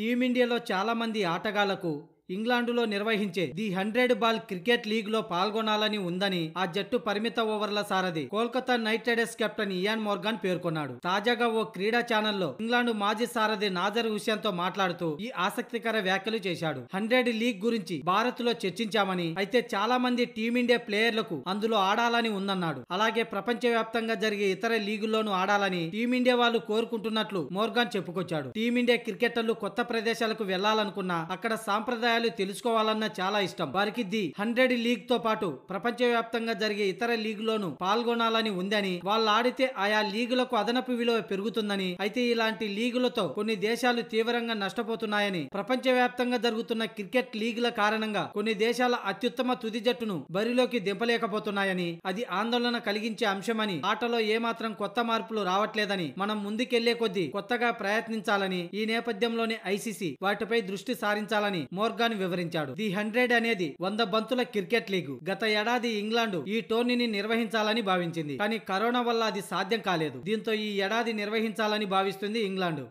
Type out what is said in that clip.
టీమిండియాలో చాలామంది ఆటగాళ్లకు ఇంగ్లాండులో నిర్వహించే the hundred ball cricket league లో పాల్గొనాలని ఉందని ఆ జట్టు పరిమిత ఓవర్ల సారథి Kolkata Knight Riders captain Eoin Morgan పేర్కొన్నాడు తాజాగా ఓ క్రీడా ఛానల్లో ఇంగ్లాండ్ మాజీ సారథి నాజర్ హుసేన్ తో మాట్లాడుతూ ఈ ఆసక్తికర వ్యాఖ్యలు చేశాడు హండ్రెడ్ లీగ్ గురించి భారత్ లో చర్చించామని అయితే చాలా మంది టీమిండియా ప్లేయర్లకు అందులో ఆడాలని ఉందన్నాడు అలాగే ప్రపంచ వ్యాప్తంగా జరిగే ఇతర లీగుల్లోనూ ఆడాలని టీమిండియా వాళ్ళు కోరుకుంటున్నట్లు మోర్గాన్ చెప్పుకొచ్చాడు టీమిండియా క్రికెటర్లు కొత్త ప్రదేశాలకు వెళ్లాలనుకున్నా అక్కడ సాంప్రదాయ విషయాలు తెలుసుకోవాలన్న చాలా ఇష్టం వారికి ది హండ్రెడ్ లీగ్ తో పాటు ప్రపంచవ్యాప్తంగా జరిగే ఇతర లీగ్లోనూ పాల్గొనాలని ఉందని వాళ్ళు ఆడితే ఆయా లీగులకు అదనపు విలువ పెరుగుతుందని అయితే ఇలాంటి లీగులతో కొన్ని దేశాలు తీవ్రంగా నష్టపోతున్నాయని ప్రపంచవ్యాప్తంగా జరుగుతున్న క్రికెట్ లీగుల కారణంగా కొన్ని దేశాల అత్యుత్తమ తుది జట్టును బరిలోకి దింపలేకపోతున్నాయని అది ఆందోళన కలిగించే అంశమని ఆటలో ఏమాత్రం కొత్త మార్పులు రావట్లేదని మనం ముందుకెళ్లే కొద్దీ కొత్తగా ప్రయత్నించాలని ఈ నేపథ్యంలోనే ఐసీసీ వాటిపై దృష్టి సారించాలని మోర్గాన్ క్రీడని వివరించాడు ది హండ్రెడ్ అనేది వంద బంతుల క్రికెట్ లీగ్ గత ఏడాది ఇంగ్లాండ్ ఈ టోర్నీని నిర్వహించాలని భావించింది కానీ కరోనా వల్ల అది సాధ్యం కాలేదు దీంతో ఈ ఏడాది నిర్వహించాలని భావిస్తుంది ఇంగ్లాండ్